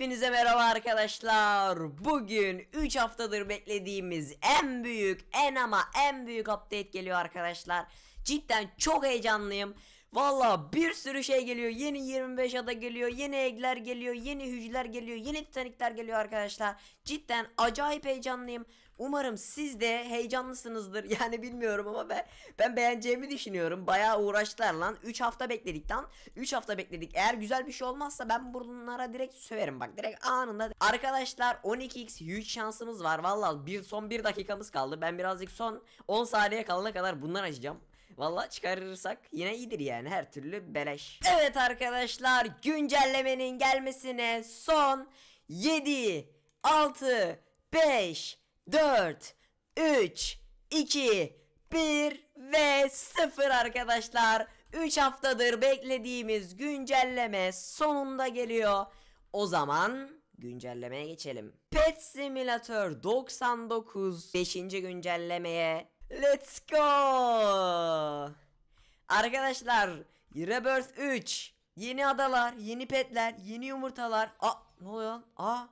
Hepinize merhaba arkadaşlar. Bugün 3 haftadır beklediğimiz en büyük en ama en büyük update geliyor arkadaşlar. Cidden çok heyecanlıyım. Valla bir sürü şey geliyor. Yeni 25 ada geliyor. Yeni egler geliyor. Yeni hücreler geliyor. Yeni titanikler geliyor arkadaşlar. Cidden acayip heyecanlıyım. Umarım siz de heyecanlısınızdır. Yani bilmiyorum ama ben ben beğeneceğimi düşünüyorum. Bayağı uğraştılar lan. 3 hafta bekledik lan. 3 hafta bekledik. Eğer güzel bir şey olmazsa ben bunlara direkt söverim bak. Direkt anında. Arkadaşlar 12x huge şansımız var. Vallahi bir son 1 dakikamız kaldı. Ben birazcık son 10 saniye kalana kadar bunları açacağım. Valla çıkarırsak yine iyidir yani her türlü beleş. Evet arkadaşlar güncellemenin gelmesine son 7 6 5 4, 3, 2, 1 ve 0 arkadaşlar. 3 haftadır beklediğimiz güncelleme sonunda geliyor. O zaman güncellemeye geçelim. Pet Simulator 99 5. güncellemeye let's go. Arkadaşlar Rebirth 3 yeni adalar, yeni petler, yeni yumurtalar. Aa ne oluyor? Aa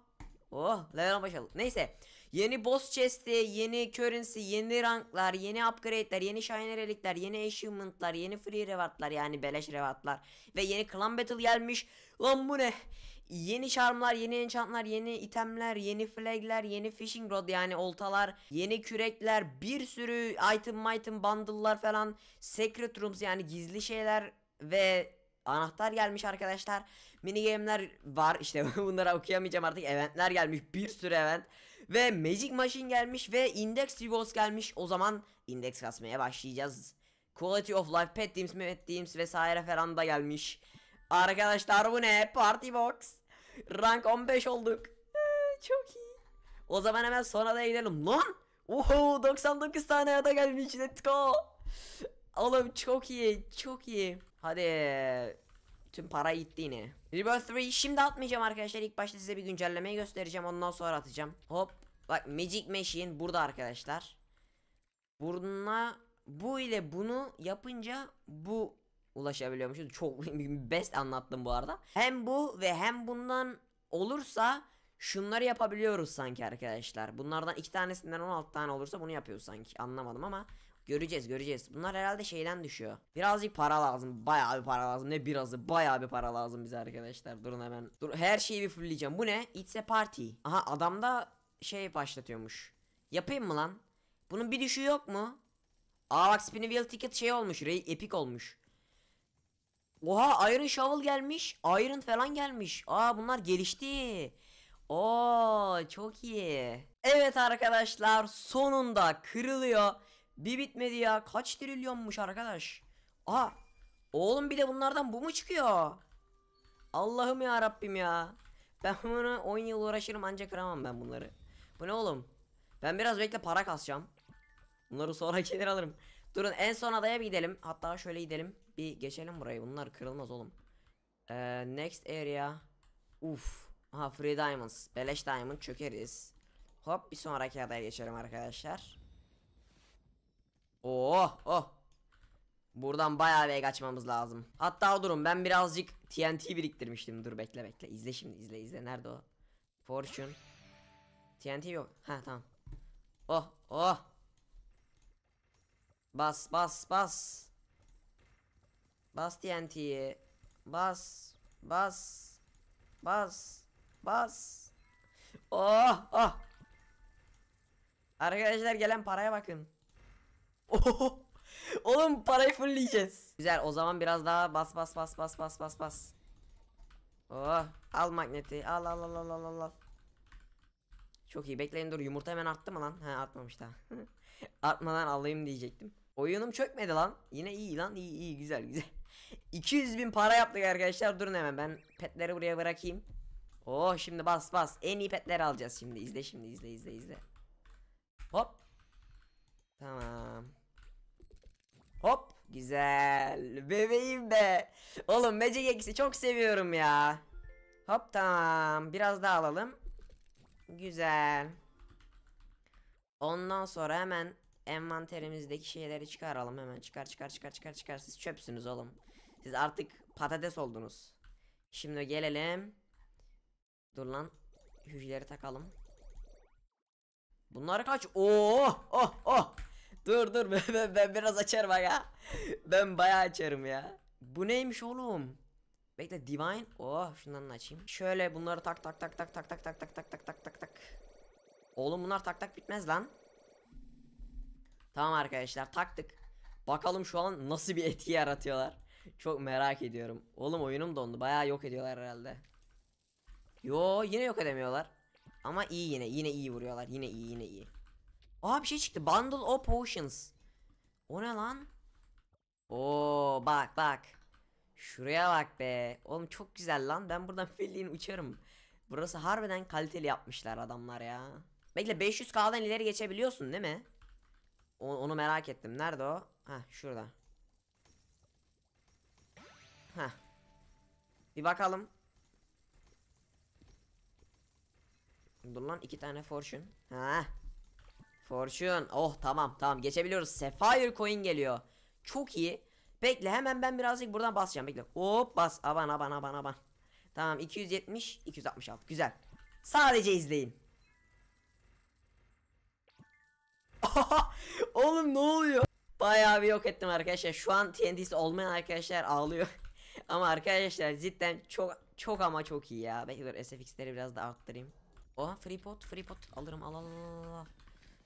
Oh level başladık. Neyse Yeni boss chest'i, yeni currency, yeni ranklar, yeni upgrade'ler, yeni shiny relikler, yeni achievement'lar, yeni free reward'lar yani beleş reward'lar ve yeni clan battle gelmiş. Lan bu ne? Yeni charmlar, yeni enchantlar, yeni itemler, yeni flagler, yeni fishing rod yani oltalar, yeni kürekler, bir sürü item item bundle'lar falan, secret rooms yani gizli şeyler ve anahtar gelmiş arkadaşlar. Mini game'ler var işte bunlara okuyamayacağım artık. Eventler gelmiş bir sürü event. Ve Magic Machine gelmiş ve Index Rewards gelmiş. O zaman Index kasmaya başlayacağız. Quality of Life, Pet Teams, Met Teams vesaire falan da gelmiş. Arkadaşlar bu ne? Party Box. Rank 15 olduk. Çok iyi. O zaman hemen sonra da gidelim. Lan! Oho 99 tane ada gelmiş. Let's go. Oğlum çok iyi. Çok iyi. Hadi. Tüm para gitti yine. Rebirth 3 şimdi atmayacağım arkadaşlar. İlk başta size bir güncellemeyi göstereceğim. Ondan sonra atacağım. Hop Bak Magic Machine burada arkadaşlar. buruna bu ile bunu yapınca bu ulaşabiliyormuşuz. Çok best anlattım bu arada. Hem bu ve hem bundan olursa şunları yapabiliyoruz sanki arkadaşlar. Bunlardan iki tanesinden 16 tane olursa bunu yapıyoruz sanki. Anlamadım ama göreceğiz göreceğiz. Bunlar herhalde şeyden düşüyor. Birazcık para lazım. Bayağı bir para lazım. Ne birazı bayağı bir para lazım bize arkadaşlar. Durun hemen. Dur her şeyi bir fullleyeceğim. Bu ne? It's a party. Aha adamda şey başlatıyormuş. Yapayım mı lan? Bunun bir düşüğü yok mu? Aa bak Spinville Ticket şey olmuş. Ray epik olmuş. Oha Iron Shovel gelmiş. Iron falan gelmiş. Aa bunlar gelişti. Oo çok iyi. Evet arkadaşlar sonunda kırılıyor. Bir bitmedi ya. Kaç trilyonmuş arkadaş. Aa oğlum bir de bunlardan bu mu çıkıyor? Allah'ım ya Rabbim ya. Ben bunu 10 yıl uğraşırım ancak kıramam ben bunları. Bu ne oğlum? Ben biraz bekle para kasacağım. Bunları sonra gelir alırım. Durun en son adaya bir gidelim. Hatta şöyle gidelim. Bir geçelim burayı. Bunlar kırılmaz oğlum. Ee, next area. Uf. Aha free diamonds. Beleş diamond çökeriz. Hop bir sonraki adaya geçelim arkadaşlar. Oh oh. Buradan bayağı bir ek lazım. Hatta durun ben birazcık TNT biriktirmiştim. Dur bekle bekle. İzle şimdi izle izle. Nerede o? Fortune. TNT yok. Ha tamam. Oh oh. Bas bas bas. Bas TNT'yi. Bas bas bas bas. Oh oh. Arkadaşlar gelen paraya bakın. Oh. Oğlum parayı fullleyeceğiz. Güzel o zaman biraz daha bas bas bas bas bas bas bas. Oh al magneti al al al al al al. Çok iyi bekleyin dur yumurta hemen arttı mı lan? He artmamış daha. Artmadan alayım diyecektim. Oyunum çökmedi lan. Yine iyi lan iyi iyi güzel güzel. 200 bin para yaptık arkadaşlar durun hemen ben petleri buraya bırakayım. Oh şimdi bas bas en iyi petleri alacağız şimdi izle şimdi izle izle izle. Hop. Tamam. Hop güzel bebeğim be. Oğlum Magic X'i çok seviyorum ya. Hop tamam biraz daha alalım. Güzel. Ondan sonra hemen envanterimizdeki şeyleri çıkaralım hemen. Çıkar çıkar çıkar çıkar çıkar. Siz çöpsünüz oğlum. Siz artık patates oldunuz. Şimdi gelelim. Dur lan. Hücreleri takalım. Bunlar kaç? Oo! Oh oh! Dur dur ben, ben, ben biraz açarım ya. Ben bayağı açarım ya. Bu neymiş oğlum? Bekle divine. Oh şundan açayım. Şöyle bunları tak tak tak tak tak tak tak tak tak tak tak tak tak. Oğlum bunlar tak tak bitmez lan. Tamam arkadaşlar taktık. Bakalım şu an nasıl bir etki yaratıyorlar. Çok merak ediyorum. Oğlum oyunum dondu. Bayağı yok ediyorlar herhalde. Yo yine yok edemiyorlar. Ama iyi yine. Yine iyi vuruyorlar. Yine iyi yine iyi. Aa bir şey çıktı. Bundle of potions. O ne lan? Oo bak bak. Şuraya bak be. Oğlum çok güzel lan. Ben buradan bildiğin uçarım. Burası harbiden kaliteli yapmışlar adamlar ya. Bekle 500k'dan ileri geçebiliyorsun değil mi? O, onu merak ettim. Nerede o? Ha şurada. Ha. Bir bakalım. Dur lan iki tane fortune. Ha. Fortune. Oh tamam tamam geçebiliyoruz. Sapphire coin geliyor. Çok iyi. Bekle hemen ben birazcık buradan basacağım. Bekle. Hop bas. Aban aban aban aban. Tamam 270 266. Güzel. Sadece izleyin. Oğlum ne oluyor? Bayağı bir yok ettim arkadaşlar. Şu an TNT'si olmayan arkadaşlar ağlıyor. ama arkadaşlar cidden çok çok ama çok iyi ya. Bekle dur SFX'leri biraz da arttırayım. Oha free pot free pot alırım al al al.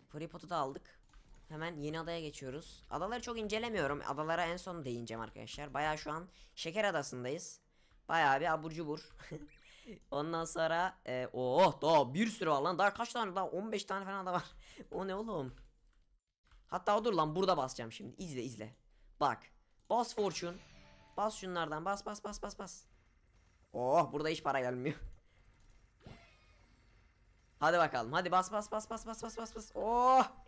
Free pot'u da aldık. Hemen yeni adaya geçiyoruz. Adaları çok incelemiyorum. Adalara en son değineceğim arkadaşlar. Baya şu an Şeker Adası'ndayız. Baya bir abur cubur. Ondan sonra e, oh daha bir sürü var lan. Daha kaç tane daha 15 tane falan da var. o ne oğlum? Hatta dur lan burada basacağım şimdi. İzle izle. Bak. Bas Fortune. Bas şunlardan. Bas bas bas bas bas. Oh burada hiç para gelmiyor. Hadi bakalım. Hadi bas bas bas bas bas bas bas bas. Oh!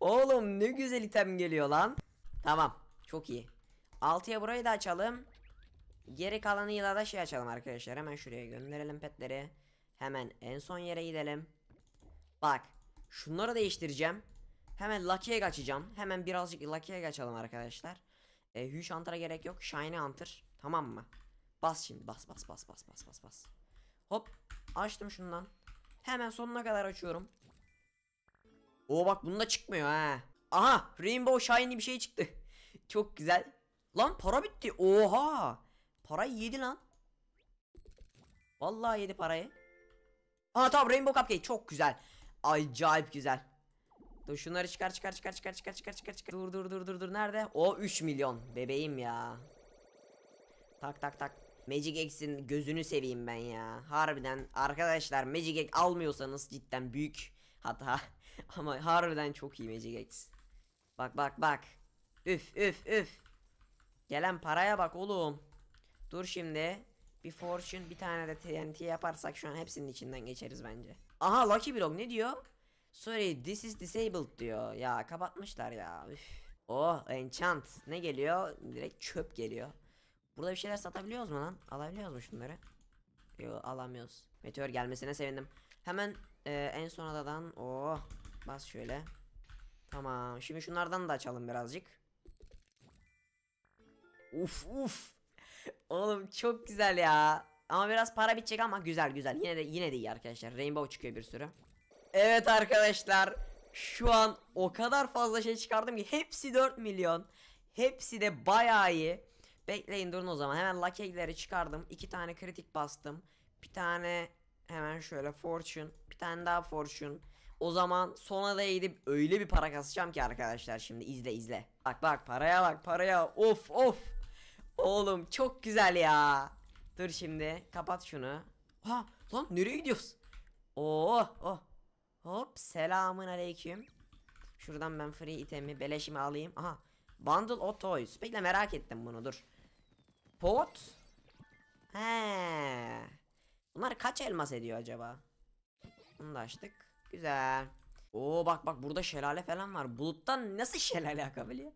Oğlum ne güzel item geliyor lan. Tamam. Çok iyi. Altıya burayı da açalım. Geri kalanıyla da şey açalım arkadaşlar. Hemen şuraya gönderelim petleri. Hemen en son yere gidelim. Bak. Şunları değiştireceğim. Hemen lucky'e kaçacağım. Hemen birazcık lucky'e kaçalım arkadaşlar. E, ee, Hunter'a gerek yok. Shiny Hunter. Tamam mı? Bas şimdi. Bas bas bas bas bas bas bas. Hop. Açtım şundan. Hemen sonuna kadar açıyorum. Oo bak bunda çıkmıyor ha. Aha Rainbow Shiny bir şey çıktı. Çok güzel. Lan para bitti. Oha. Parayı yedi lan. Vallahi yedi parayı. Aha tamam Rainbow Cupcake çok güzel. Acayip güzel. Dur şunları çıkar çıkar çıkar çıkar çıkar çıkar çıkar çıkar. Dur dur dur dur dur nerede? O 3 milyon bebeğim ya. Tak tak tak. Magic X'in gözünü seveyim ben ya. Harbiden arkadaşlar Magic X almıyorsanız cidden büyük hata. Ama harbiden çok iyi Magic X. Bak bak bak. Üf üf üf. Gelen paraya bak oğlum. Dur şimdi. Bir fortune bir tane de TNT yaparsak şu an hepsinin içinden geçeriz bence. Aha Lucky Block ne diyor? Sorry this is disabled diyor. Ya kapatmışlar ya. Üf. Oh enchant. Ne geliyor? Direkt çöp geliyor. Burada bir şeyler satabiliyoruz mu lan? Alabiliyoruz mu şunları? Yo alamıyoruz. Meteor gelmesine sevindim. Hemen e, en son adadan. Oh Bas şöyle. Tamam. Şimdi şunlardan da açalım birazcık. Uf uf. Oğlum çok güzel ya. Ama biraz para bitecek ama güzel güzel. Yine de yine de iyi arkadaşlar. Rainbow çıkıyor bir sürü. Evet arkadaşlar. Şu an o kadar fazla şey çıkardım ki hepsi 4 milyon. Hepsi de bayağı iyi. Bekleyin durun o zaman. Hemen Lucky Egg'leri çıkardım. 2 tane kritik bastım. Bir tane hemen şöyle Fortune. Bir tane daha Fortune. O zaman sona da gidip öyle bir para kasacağım ki arkadaşlar şimdi izle izle. Bak bak paraya bak paraya of of. Oğlum çok güzel ya. Dur şimdi kapat şunu. Ha lan nereye gidiyoruz? Oo oh, oh. Hop selamın aleyküm. Şuradan ben free itemi beleşimi alayım. Aha bundle of toys. Bekle merak ettim bunu dur. Pot. He. Bunlar kaç elmas ediyor acaba? Bunu da açtık. Güzel. Oo bak bak burada şelale falan var. Buluttan nasıl şelale akabiliyor?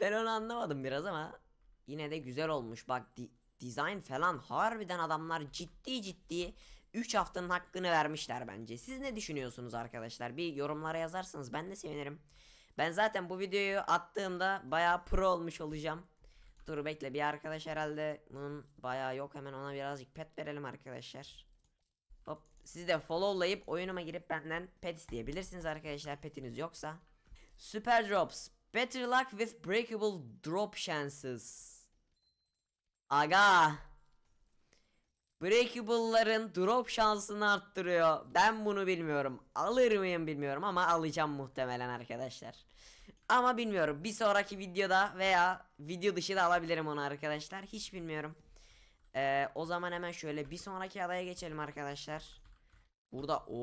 ben onu anlamadım biraz ama yine de güzel olmuş. Bak di design falan harbiden adamlar ciddi ciddi 3 haftanın hakkını vermişler bence. Siz ne düşünüyorsunuz arkadaşlar? Bir yorumlara yazarsanız ben de sevinirim. Ben zaten bu videoyu attığımda baya pro olmuş olacağım. Dur bekle bir arkadaş herhalde bunun baya yok hemen ona birazcık pet verelim arkadaşlar. Hop. Siz de followlayıp oyunuma girip benden pet isteyebilirsiniz arkadaşlar petiniz yoksa. Super drops. Better luck with breakable drop chances. Aga. Breakable'ların drop şansını arttırıyor. Ben bunu bilmiyorum. Alır mıyım bilmiyorum ama alacağım muhtemelen arkadaşlar. Ama bilmiyorum. Bir sonraki videoda veya video dışı da alabilirim onu arkadaşlar. Hiç bilmiyorum. Ee, o zaman hemen şöyle bir sonraki adaya geçelim arkadaşlar. Burada o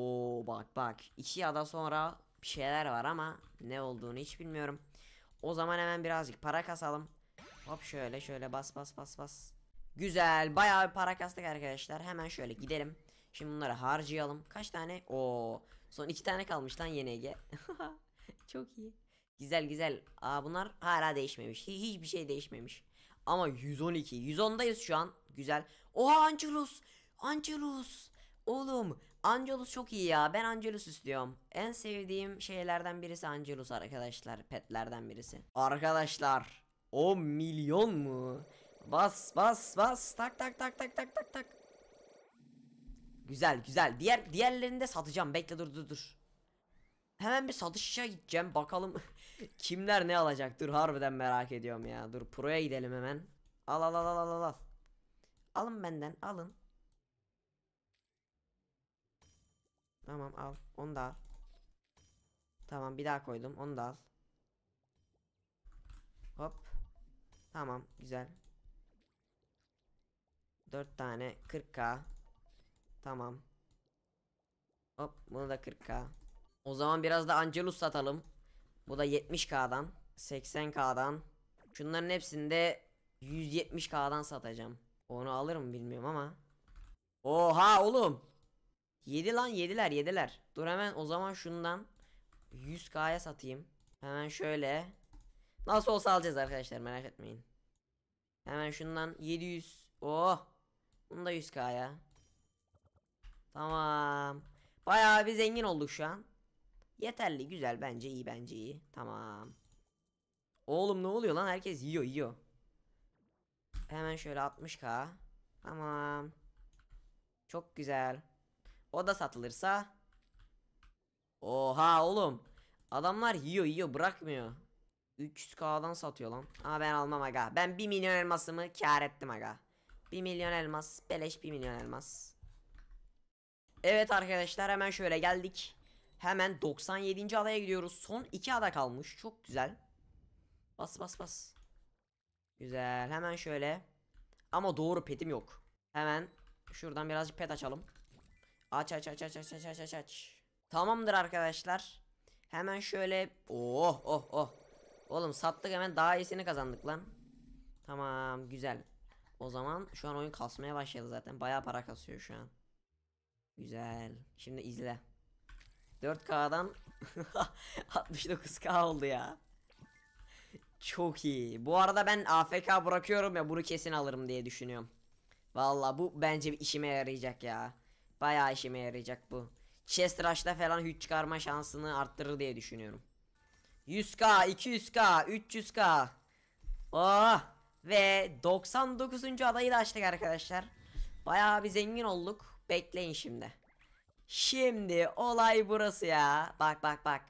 bak bak iki ada sonra bir şeyler var ama ne olduğunu hiç bilmiyorum. O zaman hemen birazcık para kasalım. Hop şöyle şöyle bas bas bas bas. Güzel bayağı bir para kastık arkadaşlar. Hemen şöyle gidelim. Şimdi bunları harcayalım. Kaç tane? o? Son iki tane kalmış lan YNG. Çok iyi. Güzel güzel. Aa bunlar hala değişmemiş. Hiçbir şey değişmemiş. Ama 112. 110'dayız şu an. Güzel. Oha Angelus. Angelus. Oğlum Angelus çok iyi ya. Ben Angelus istiyorum. En sevdiğim şeylerden birisi Angelus arkadaşlar. Petlerden birisi. Arkadaşlar. 10 milyon mu? Bas bas bas. Tak tak tak tak tak tak tak. Güzel güzel. Diğer diğerlerini de satacağım. Bekle dur dur dur. Hemen bir satışa gideceğim. Bakalım kimler ne alacak. Dur harbiden merak ediyorum ya. Dur proya gidelim hemen. Al al al al al al. Alın benden alın. Tamam al. Onu da al. Tamam bir daha koydum. Onu da al. Hop. Tamam güzel. 4 tane 40k. Tamam. Hop bunu da 40k. O zaman biraz da Angelus satalım. Bu da 70k'dan. 80k'dan. Şunların hepsini de 170k'dan satacağım. Onu alırım bilmiyorum ama. Oha oğlum. 7 lan 7'ler 7'ler. Dur hemen o zaman şundan 100k'ya satayım. Hemen şöyle. Nasıl olsa alacağız arkadaşlar merak etmeyin. Hemen şundan 700. Oh. Bunu da 100k'ya. Tamam. Bayağı bir zengin olduk şu an. Yeterli güzel bence iyi bence iyi. Tamam. Oğlum ne oluyor lan herkes yiyor yiyor. Hemen şöyle 60k. Tamam. Çok güzel. O da satılırsa. Oha oğlum. Adamlar yiyor yiyor bırakmıyor. 300k'dan satıyor lan. Ama ben almam aga. Ben 1 milyon elmasımı kar ettim aga. 1 milyon elmas. Beleş 1 milyon elmas. Evet arkadaşlar hemen şöyle geldik. Hemen 97. adaya gidiyoruz. Son 2 ada kalmış. Çok güzel. Bas bas bas. Güzel. Hemen şöyle. Ama doğru petim yok. Hemen şuradan birazcık pet açalım. Aç aç aç aç aç aç aç aç aç. Tamamdır arkadaşlar. Hemen şöyle. Oh oh oh. Oğlum sattık hemen daha iyisini kazandık lan. Tamam güzel. O zaman şu an oyun kasmaya başladı zaten. Bayağı para kasıyor şu an. Güzel. Şimdi izle. 4K'dan 69K oldu ya. Çok iyi. Bu arada ben AFK bırakıyorum ya bunu kesin alırım diye düşünüyorum. Valla bu bence işime yarayacak ya. Bayağı işime yarayacak bu. Chest Rush'ta falan hüç çıkarma şansını arttırır diye düşünüyorum. 100k, 200k, 300k. Oh! Ve 99. adayı da açtık arkadaşlar. Bayağı bir zengin olduk. Bekleyin şimdi. Şimdi olay burası ya. Bak bak bak.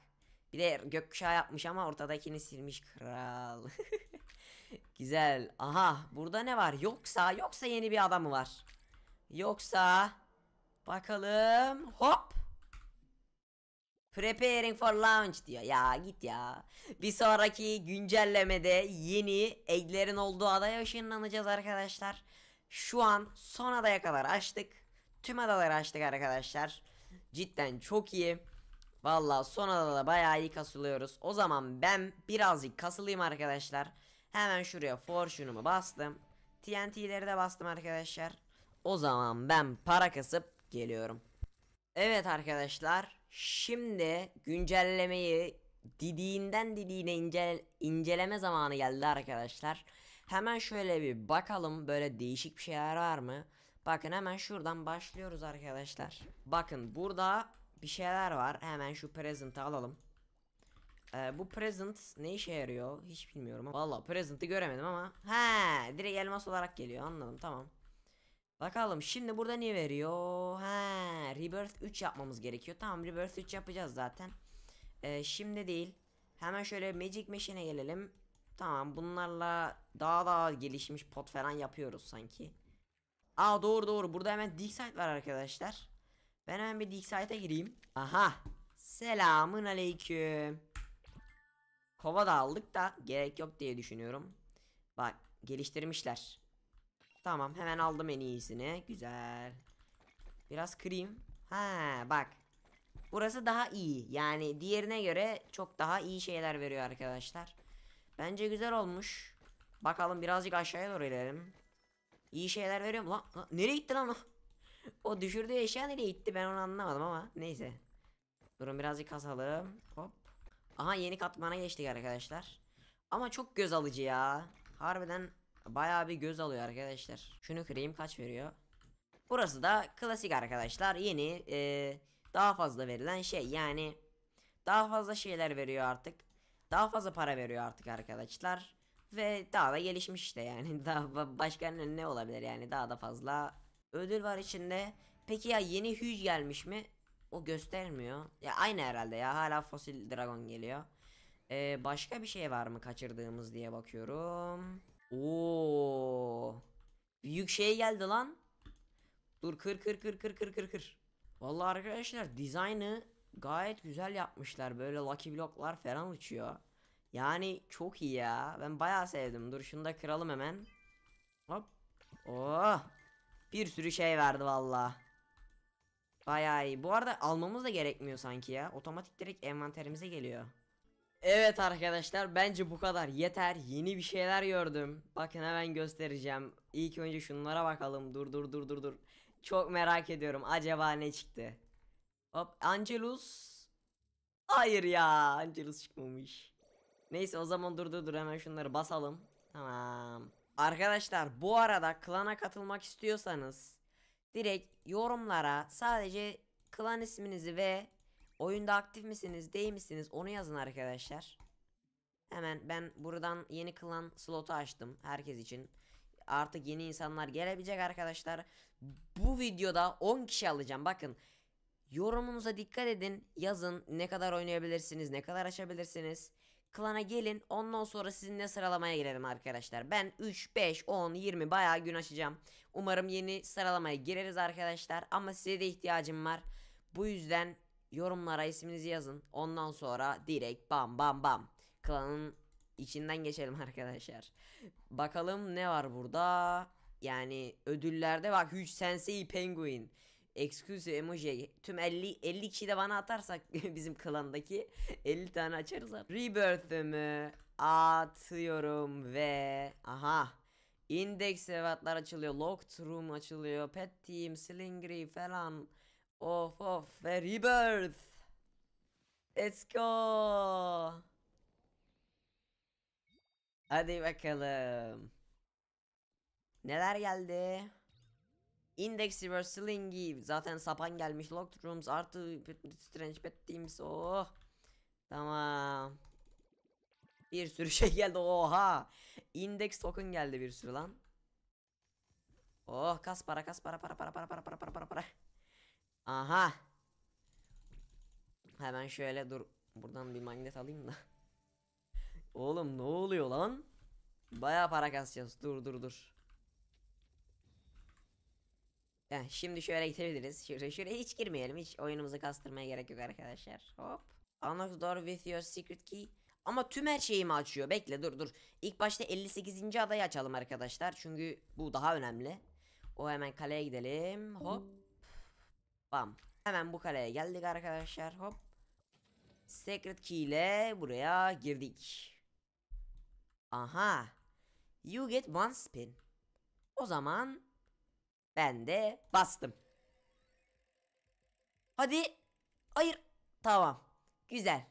Bir de gökkuşağı yapmış ama ortadakini silmiş kral. Güzel. Aha burada ne var? Yoksa yoksa yeni bir adamı var. Yoksa bakalım. Hop. Preparing for launch diyor. Ya git ya. Bir sonraki güncellemede yeni egglerin olduğu adaya ışınlanacağız arkadaşlar. Şu an son adaya kadar açtık. Tüm adaları açtık arkadaşlar. Cidden çok iyi. Valla son adada bayağı iyi kasılıyoruz. O zaman ben birazcık kasılayım arkadaşlar. Hemen şuraya fortune'umu bastım. TNT'leri de bastım arkadaşlar. O zaman ben para kasıp geliyorum. Evet arkadaşlar. Şimdi güncellemeyi didiğinden didiğine incel inceleme zamanı geldi arkadaşlar. Hemen şöyle bir bakalım böyle değişik bir şeyler var mı? Bakın hemen şuradan başlıyoruz arkadaşlar. Bakın burada bir şeyler var. Hemen şu present'ı alalım. Ee, bu present ne işe yarıyor hiç bilmiyorum. Valla present'ı göremedim ama. He direkt elmas olarak geliyor anladım tamam. Bakalım şimdi burada ne veriyor? He rebirth 3 yapmamız gerekiyor. Tamam rebirth 3 yapacağız zaten. Ee, şimdi değil. Hemen şöyle magic machine'e gelelim. Tamam bunlarla daha daha gelişmiş pot falan yapıyoruz sanki. Aa doğru doğru. Burada hemen dig site var arkadaşlar. Ben hemen bir dig site'a gireyim. Aha. Selamın aleyküm. Kova da aldık da gerek yok diye düşünüyorum. Bak geliştirmişler. Tamam hemen aldım en iyisini. Güzel. Biraz kırayım. Ha bak. Burası daha iyi. Yani diğerine göre çok daha iyi şeyler veriyor arkadaşlar. Bence güzel olmuş. Bakalım birazcık aşağıya doğru ilerim. İyi şeyler veriyorum lan. lan nereye gitti lan o? o düşürdüğü eşya nereye gitti ben onu anlamadım ama neyse. Durun birazcık kasalım. Hop. Aha yeni katmana geçtik arkadaşlar. Ama çok göz alıcı ya. Harbiden bayağı bir göz alıyor arkadaşlar. Şunu kırayım kaç veriyor? Burası da klasik arkadaşlar. Yeni e, daha fazla verilen şey yani daha fazla şeyler veriyor artık. Daha fazla para veriyor artık arkadaşlar. Ve daha da gelişmiş işte yani. Daha başka ne olabilir yani daha da fazla ödül var içinde. Peki ya yeni Huge gelmiş mi? O göstermiyor. Ya aynı herhalde ya hala fosil dragon geliyor. Ee, başka bir şey var mı kaçırdığımız diye bakıyorum. Oo. Büyük şey geldi lan. Dur kır kır kır kır kır kır kır. Vallahi arkadaşlar dizaynı gayet güzel yapmışlar. Böyle lucky bloklar falan uçuyor. Yani çok iyi ya. Ben bayağı sevdim. Dur şunu da kıralım hemen. Hop. Oh. Bir sürü şey verdi valla. Bayağı iyi. Bu arada almamız da gerekmiyor sanki ya. Otomatik direkt envanterimize geliyor. Evet arkadaşlar bence bu kadar yeter. Yeni bir şeyler gördüm. Bakın hemen göstereceğim. İlk önce şunlara bakalım. Dur dur dur dur dur. Çok merak ediyorum. Acaba ne çıktı? Hop Angelus. Hayır ya Angelus çıkmamış. Neyse o zaman dur dur dur hemen şunları basalım. Tamam. Arkadaşlar bu arada klana katılmak istiyorsanız direkt yorumlara sadece klan isminizi ve oyunda aktif misiniz değil misiniz onu yazın arkadaşlar. Hemen ben buradan yeni klan slotu açtım herkes için. Artık yeni insanlar gelebilecek arkadaşlar. Bu videoda 10 kişi alacağım bakın. Yorumunuza dikkat edin yazın ne kadar oynayabilirsiniz ne kadar açabilirsiniz. Klana gelin ondan sonra sizinle sıralamaya girelim arkadaşlar. Ben 3, 5, 10, 20 bayağı gün açacağım. Umarım yeni sıralamaya gireriz arkadaşlar. Ama size de ihtiyacım var. Bu yüzden yorumlara isminizi yazın. Ondan sonra direkt bam bam bam. Klanın içinden geçelim arkadaşlar. Bakalım ne var burada. Yani ödüllerde bak Huge Sensei Penguin excuse emoji tüm 50 50 kişi de bana atarsak bizim klandaki 50 tane açarız artık. Rebirth'ümü atıyorum ve aha index evatlar açılıyor. Locked room açılıyor. Pet team, slingry falan. Of of ve rebirth. Let's go. Hadi bakalım. Neler geldi? Index Reverse Slingy. Zaten sapan gelmiş. Locked Rooms artı Strange Pet Teams. Oh. Tamam. Bir sürü şey geldi. Oha. Index token geldi bir sürü lan. Oh kas para kas para para para para para para para para para. Aha. Hemen şöyle dur. Buradan bir magnet alayım da. Oğlum ne oluyor lan? Baya para kasacağız. Dur dur dur. Heh, şimdi şöyle gidebiliriz. Şuraya, şuraya hiç girmeyelim. Hiç oyunumuzu kastırmaya gerek yok arkadaşlar. Hop. Unlock door with your secret key. Ama tüm her şeyimi açıyor. Bekle dur dur. İlk başta 58. adayı açalım arkadaşlar. Çünkü bu daha önemli. O hemen kaleye gidelim. Hop. Bam. Hemen bu kaleye geldik arkadaşlar. Hop. Secret key ile buraya girdik. Aha. You get one spin. O zaman ben de bastım. Hadi. Hayır. Tamam. Güzel.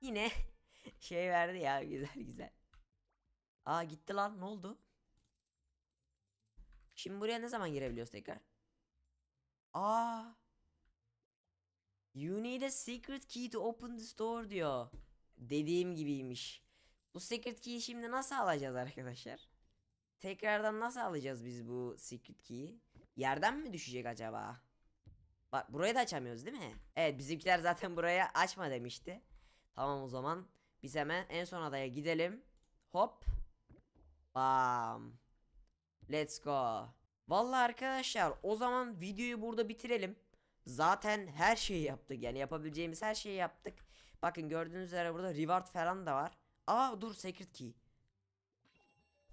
Yine şey verdi ya güzel güzel. Aa gitti lan ne oldu? Şimdi buraya ne zaman girebiliyoruz tekrar? Aa. You need a secret key to open the store diyor. Dediğim gibiymiş. Bu secret key'i şimdi nasıl alacağız arkadaşlar? Tekrardan nasıl alacağız biz bu secret key'i? Yerden mi düşecek acaba? Bak burayı da açamıyoruz değil mi? Evet bizimkiler zaten buraya açma demişti. Tamam o zaman biz hemen en son adaya gidelim. Hop. Bam. Let's go. Vallahi arkadaşlar o zaman videoyu burada bitirelim. Zaten her şeyi yaptık yani yapabileceğimiz her şeyi yaptık. Bakın gördüğünüz üzere burada reward falan da var. Aa dur secret key.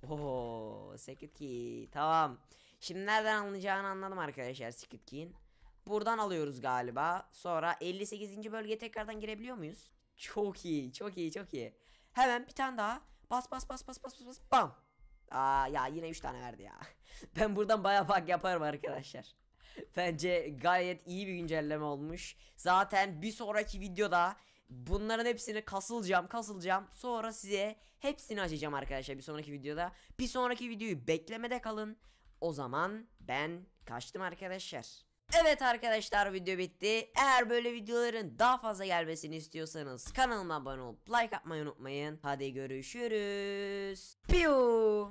Oo, Secret Key. Tamam. Şimdi nereden alınacağını anladım arkadaşlar Secret Key'in. Buradan alıyoruz galiba. Sonra 58. bölgeye tekrardan girebiliyor muyuz? Çok iyi, çok iyi, çok iyi. Hemen bir tane daha. Bas bas bas bas bas bas bas. Bam. Aa ya yine 3 tane verdi ya. ben buradan bayağı bak yaparım arkadaşlar. Bence gayet iyi bir güncelleme olmuş. Zaten bir sonraki videoda Bunların hepsini kasılacağım kasılacağım sonra size hepsini açacağım arkadaşlar bir sonraki videoda. Bir sonraki videoyu beklemede kalın. O zaman ben kaçtım arkadaşlar. Evet arkadaşlar video bitti. Eğer böyle videoların daha fazla gelmesini istiyorsanız kanalıma abone olup like atmayı unutmayın. Hadi görüşürüz. Piu.